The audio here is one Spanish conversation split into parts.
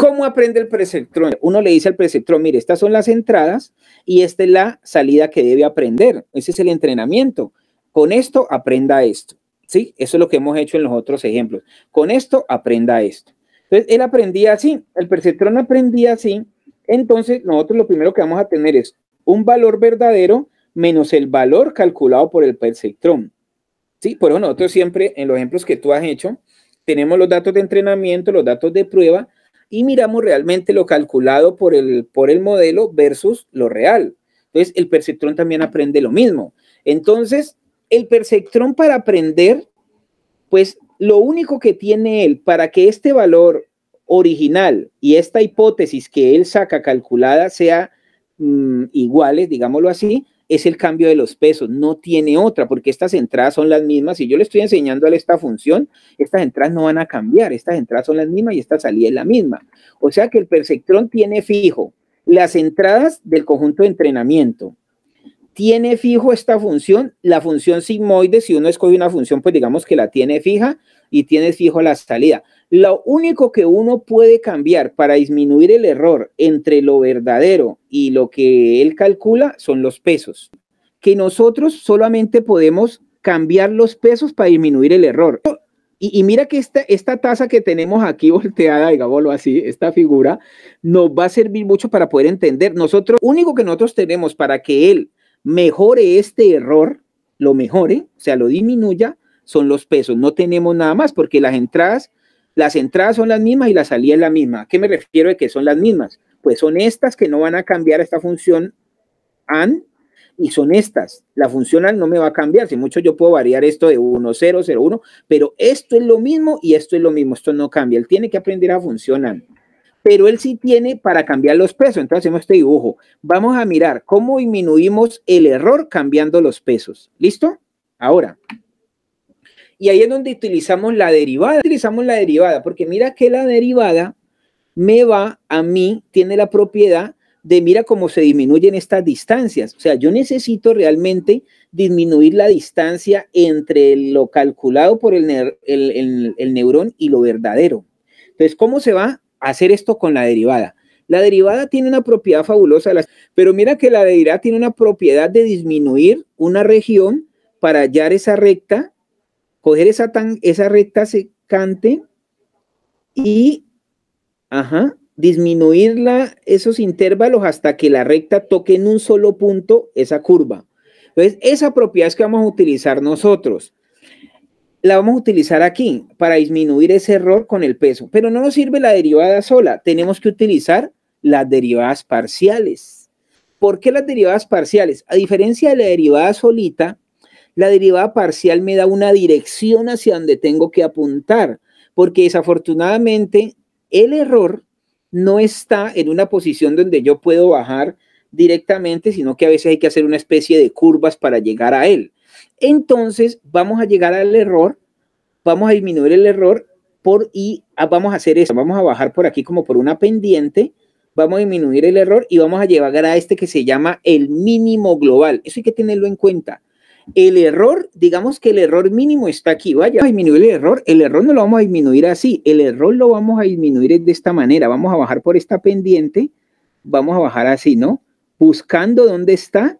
¿Cómo aprende el perceptrón. Uno le dice al perceptrón, mire, estas son las entradas y esta es la salida que debe aprender. Ese es el entrenamiento. Con esto aprenda esto. ¿Sí? Eso es lo que hemos hecho en los otros ejemplos. Con esto aprenda esto. Entonces, él aprendía así, el perceptrón aprendía así. Entonces, nosotros lo primero que vamos a tener es un valor verdadero menos el valor calculado por el perceptrón. ¿Sí? Por eso nosotros siempre, en los ejemplos que tú has hecho, tenemos los datos de entrenamiento, los datos de prueba, y miramos realmente lo calculado por el, por el modelo versus lo real. Entonces, el perceptrón también aprende lo mismo. Entonces, el perceptrón para aprender, pues lo único que tiene él para que este valor original y esta hipótesis que él saca calculada sea mm, iguales, digámoslo así, es el cambio de los pesos, no tiene otra, porque estas entradas son las mismas. Si yo le estoy enseñando a esta función, estas entradas no van a cambiar, estas entradas son las mismas y esta salida es la misma. O sea que el perceptrón tiene fijo las entradas del conjunto de entrenamiento, tiene fijo esta función, la función sigmoide, si uno escoge una función, pues digamos que la tiene fija y tiene fijo la salida. Lo único que uno puede cambiar para disminuir el error entre lo verdadero y lo que él calcula son los pesos, que nosotros solamente podemos cambiar los pesos para disminuir el error. Y, mira que esta, esta que tenemos aquí volteada, digámoslo así, esta figura, nos va a servir mucho para poder entender. Nosotros, único que nosotros tenemos para que él mejore este error, lo mejore, o sea, lo disminuya, son los pesos. No tenemos nada más porque las entradas las entradas son las mismas y la salida es la misma. ¿A qué me refiero de que son las mismas? Pues son estas que no van a cambiar esta función AND y son estas. La función AND no me va a cambiar. Si mucho yo puedo variar esto de 1, 0, 0, 1, pero esto es lo mismo y esto es lo mismo. Esto no cambia. Él tiene que aprender a funcionar, Pero él sí tiene para cambiar los pesos. Entonces hacemos este dibujo. Vamos a mirar cómo disminuimos el error cambiando los pesos. ¿Listo? Ahora, y ahí es donde utilizamos la derivada. Utilizamos la derivada, porque mira que la derivada me va a mí, tiene la propiedad de mira cómo se disminuyen estas distancias. O sea, yo necesito realmente disminuir la distancia entre lo calculado por el, el, neurón y lo verdadero. Entonces, ¿cómo se va a hacer esto con la derivada? La derivada tiene una propiedad fabulosa, pero mira que la derivada tiene una propiedad de disminuir una región para hallar esa recta coger esa, tan, esa recta secante y ajá, disminuir esos intervalos hasta que la recta toque en un solo punto esa curva. Entonces, esa propiedad es que vamos a utilizar nosotros. La vamos a utilizar aquí para disminuir ese error con el peso, pero no nos sirve la derivada sola, tenemos que utilizar las derivadas parciales. ¿Por qué las derivadas parciales? A diferencia de la derivada solita, la derivada parcial me da una dirección hacia donde tengo que apuntar, porque desafortunadamente el error no está en una posición donde yo puedo bajar directamente, sino que a veces hay que hacer una especie de curvas para llegar a él. Entonces, vamos a llegar al error, vamos a disminuir el error por y vamos a hacer esto, vamos a bajar por aquí como por una pendiente, vamos a disminuir el error y vamos a llegar a este que se llama el mínimo global. Eso hay que tenerlo en cuenta. El error, digamos que el error mínimo está aquí, vaya a disminuir el error, el error no lo vamos a disminuir así, el error lo vamos a disminuir de esta manera, vamos a bajar por esta pendiente, vamos a bajar así, ¿no? Buscando dónde está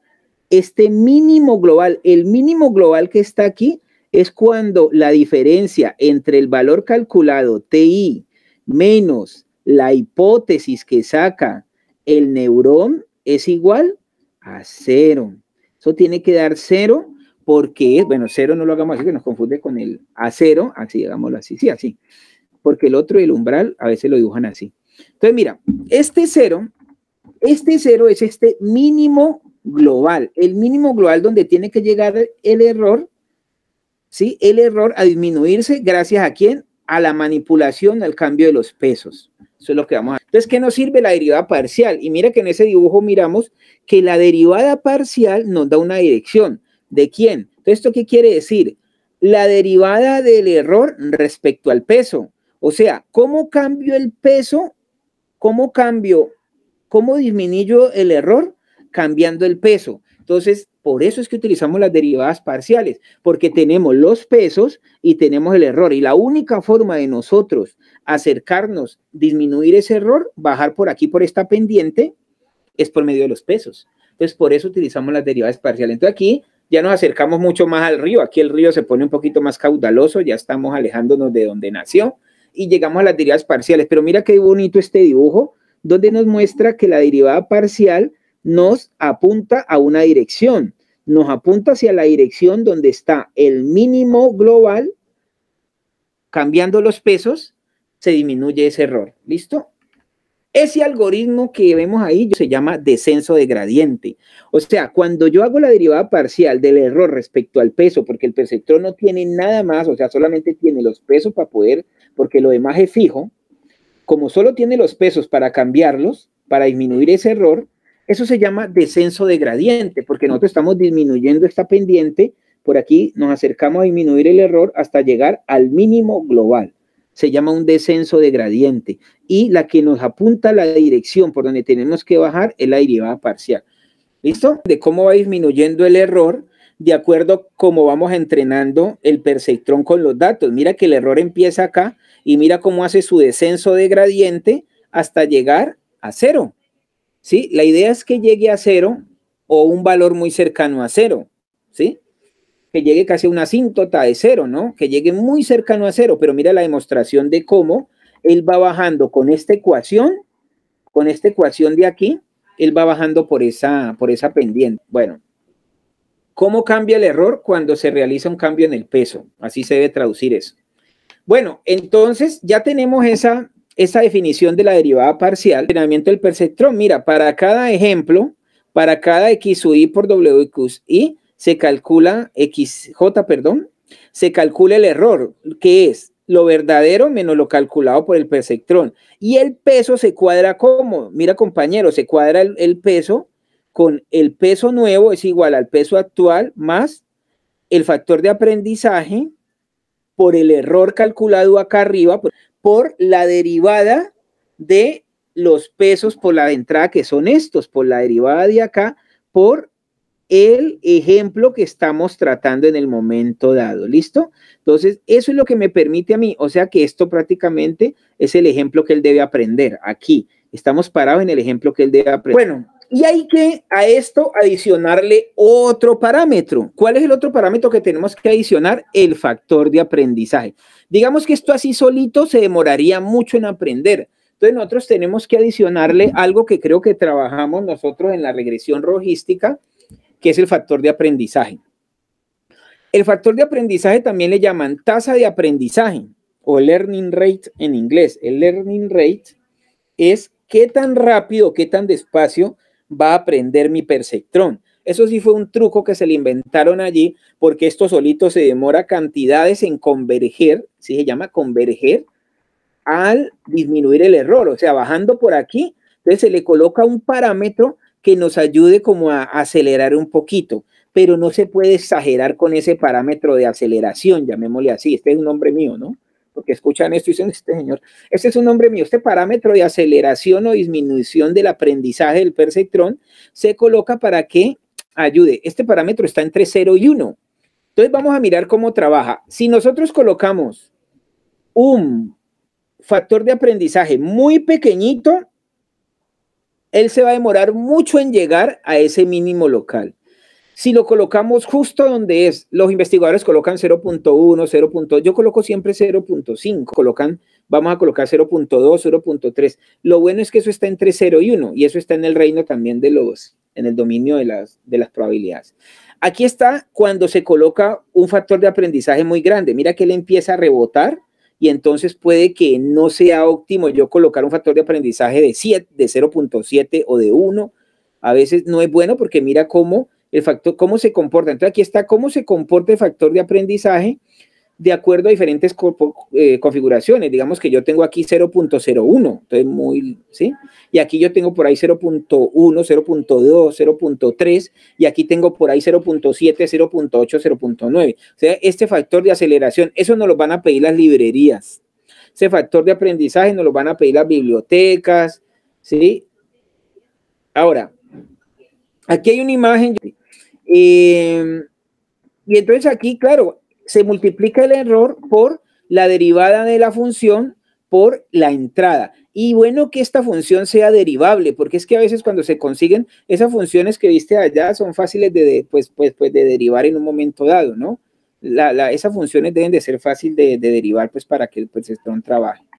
este mínimo global, el mínimo global que está aquí es cuando la diferencia entre el valor calculado TI menos la hipótesis que saca el neurón es igual a cero. Eso tiene que dar cero porque, bueno, cero no lo hagamos así, que nos confunde con el acero, así, digámoslo así, sí, así, porque el otro, el umbral, a veces lo dibujan así. Entonces, mira, este cero, este cero es este mínimo global, el mínimo global donde tiene que llegar el error, ¿sí? El error a disminuirse gracias a quién? A la manipulación, al cambio de los pesos. Eso es lo que vamos a hacer. Entonces, ¿qué nos sirve la derivada parcial? Y mira que en ese dibujo miramos que la derivada parcial nos da una dirección de quién. ¿Esto qué quiere decir? La derivada del error respecto al peso. O sea, ¿cómo cambio el peso? ¿Cómo cambio? ¿Cómo disminuyo el error? Cambiando el peso. Entonces, por eso es que utilizamos las derivadas parciales, porque tenemos los pesos y tenemos el error. Y la única forma de nosotros acercarnos, disminuir ese error, bajar por aquí, por esta pendiente, es por medio de los pesos. Entonces, por eso utilizamos las derivadas parciales. Entonces, aquí ya nos acercamos mucho más al río. Aquí el río se pone un poquito más caudaloso, ya estamos alejándonos de donde nació y llegamos a las derivadas parciales. Pero mira qué bonito este dibujo, donde nos muestra que la derivada parcial nos apunta a una dirección, nos apunta hacia la dirección donde está el mínimo global, cambiando los pesos, se disminuye ese error. ¿Listo? Ese algoritmo que vemos ahí se llama descenso de gradiente. O sea, cuando yo hago la derivada parcial del error respecto al peso, porque el perceptor no tiene nada más, o sea, solamente tiene los pesos para poder, porque lo demás es fijo, como solo tiene los pesos para cambiarlos, para disminuir ese error, eso se llama descenso de gradiente, porque nosotros estamos disminuyendo esta pendiente, por aquí nos acercamos a disminuir el error hasta llegar al mínimo global se llama un descenso de gradiente y la que nos apunta la dirección por donde tenemos que bajar es la derivada parcial. ¿Listo? De cómo va disminuyendo el error de acuerdo cómo vamos entrenando el perceptrón con los datos. Mira que el error empieza acá y mira cómo hace su descenso de gradiente hasta llegar a cero. ¿Sí? La idea es que llegue a cero o un valor muy cercano a cero. ¿Sí? que llegue casi a una asíntota de cero, ¿no? Que llegue muy cercano a cero, pero mira la demostración de cómo él va bajando con esta ecuación, con esta ecuación de aquí, él va bajando por esa, por esa pendiente. Bueno, ¿cómo cambia el error cuando se realiza un cambio en el peso? Así se debe traducir eso. Bueno, entonces ya tenemos esa, esa definición de la derivada parcial. El entrenamiento del perceptrón, mira, para cada ejemplo, para cada x sub y por w y se calcula XJ, perdón, se calcula el error, que es lo verdadero menos lo calculado por el perceptrón. Y el peso se cuadra como, mira compañero, se cuadra el, peso con el peso nuevo es igual al peso actual más el factor de aprendizaje por el error calculado acá arriba, por, por la derivada de los pesos por la entrada, que son estos, por la derivada de acá, por el ejemplo que estamos tratando en el momento dado, ¿listo? Entonces, eso es lo que me permite a mí, o sea que esto prácticamente es el ejemplo que él debe aprender aquí. Estamos parados en el ejemplo que él debe aprender. Bueno, y hay que a esto adicionarle otro parámetro. ¿Cuál es el otro parámetro que tenemos que adicionar? El factor de aprendizaje. Digamos que esto así solito se demoraría mucho en aprender. Entonces nosotros tenemos que adicionarle algo que creo que trabajamos nosotros en la regresión logística, que es el factor de aprendizaje. El factor de aprendizaje también le llaman tasa de aprendizaje o learning rate en inglés. El learning rate es qué tan rápido, qué tan despacio va a aprender mi perceptrón. Eso sí fue un truco que se le inventaron allí porque esto solito se demora cantidades en converger, si ¿sí? se llama converger, al disminuir el error, o sea, bajando por aquí, entonces se le coloca un parámetro que nos ayude como a acelerar un poquito, pero no se puede exagerar con ese parámetro de aceleración, llamémosle así, este es un nombre mío, ¿no? Porque escuchan esto y dicen, este señor, este es un nombre mío, este parámetro de aceleración o disminución del aprendizaje del perceptrón se coloca para que ayude. Este parámetro está entre 0 y 1. Entonces vamos a mirar cómo trabaja. Si nosotros colocamos un factor de aprendizaje muy pequeñito, él se va a demorar mucho en llegar a ese mínimo local. Si lo colocamos justo donde es, los investigadores colocan 0.1, 0.2, yo coloco siempre 0.5, colocan, vamos a colocar 0.2, 0.3. Lo bueno es que eso está entre 0 y 1 y eso está en el reino también de los, en el dominio de las, de las probabilidades. Aquí está cuando se coloca un factor de aprendizaje muy grande. Mira que él empieza a rebotar y entonces puede que no sea óptimo yo colocar un factor de aprendizaje de 7, de 0.7 o de 1. A veces no es bueno porque mira cómo el factor cómo se comporta. Entonces aquí está cómo se comporta el factor de aprendizaje de acuerdo a diferentes eh, configuraciones. Digamos que yo tengo aquí 0.01, entonces muy, ¿sí? Y aquí yo tengo por ahí 0.1, 0.2, 0.3, y aquí tengo por ahí 0.7, 0.8, 0.9. O sea, este factor de aceleración, eso nos lo van a pedir las librerías. Ese factor de aprendizaje nos lo van a pedir las bibliotecas, ¿sí? Ahora, aquí hay una imagen. Eh, y entonces aquí, claro, se multiplica el error por la derivada de la función por la entrada. Y bueno que esta función sea derivable, porque es que a veces cuando se consiguen esas funciones que viste allá son fáciles de, pues, pues, pues, de derivar en un momento dado, ¿no? esas funciones deben de ser fácil de, derivar pues para que pues, el no trabaje.